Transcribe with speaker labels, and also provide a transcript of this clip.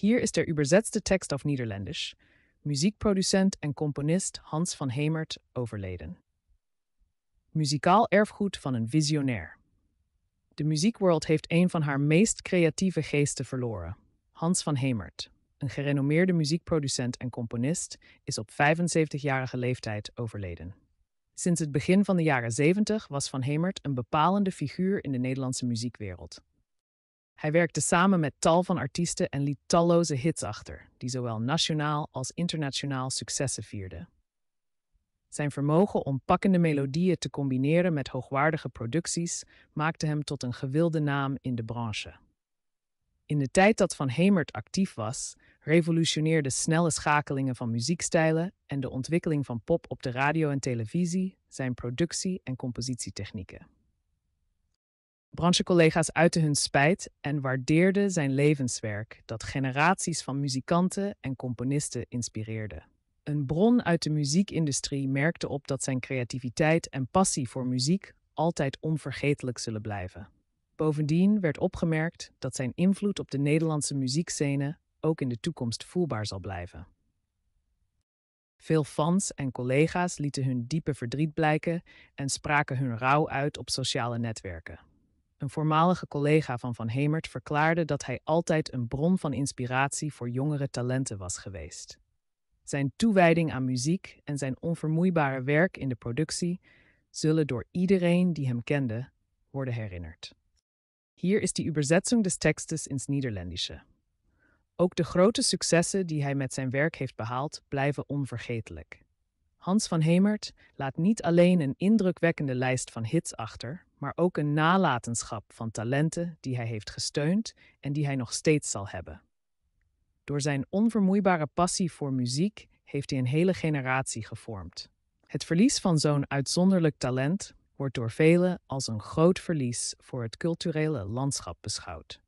Speaker 1: Hier is de übersetzte tekst op Nederlands. Muziekproducent en componist Hans van Hemert overleden. Muzikaal erfgoed van een visionair. De muziekwereld heeft een van haar meest creatieve geesten verloren. Hans van Hemert, een gerenommeerde muziekproducent en componist, is op 75-jarige leeftijd overleden. Sinds het begin van de jaren 70 was Van Hemert een bepalende figuur in de Nederlandse muziekwereld. Hij werkte samen met tal van artiesten en liet talloze hits achter, die zowel nationaal als internationaal successen vierden. Zijn vermogen om pakkende melodieën te combineren met hoogwaardige producties maakte hem tot een gewilde naam in de branche. In de tijd dat Van Hemert actief was, revolutioneerden snelle schakelingen van muziekstijlen en de ontwikkeling van pop op de radio en televisie zijn productie- en compositietechnieken. Branchecollega's uitte hun spijt en waardeerden zijn levenswerk, dat generaties van muzikanten en componisten inspireerde. Een bron uit de muziekindustrie merkte op dat zijn creativiteit en passie voor muziek altijd onvergetelijk zullen blijven. Bovendien werd opgemerkt dat zijn invloed op de Nederlandse muziekscene ook in de toekomst voelbaar zal blijven. Veel fans en collega's lieten hun diepe verdriet blijken en spraken hun rouw uit op sociale netwerken een voormalige collega van Van Hemert, verklaarde dat hij altijd een bron van inspiratie voor jongere talenten was geweest. Zijn toewijding aan muziek en zijn onvermoeibare werk in de productie zullen door iedereen die hem kende worden herinnerd. Hier is die übersetzung des Textes ins Nederlandsche. Ook de grote successen die hij met zijn werk heeft behaald blijven onvergetelijk. Hans van Hemert laat niet alleen een indrukwekkende lijst van hits achter, maar ook een nalatenschap van talenten die hij heeft gesteund en die hij nog steeds zal hebben. Door zijn onvermoeibare passie voor muziek heeft hij een hele generatie gevormd. Het verlies van zo'n uitzonderlijk talent wordt door velen als een groot verlies voor het culturele landschap beschouwd.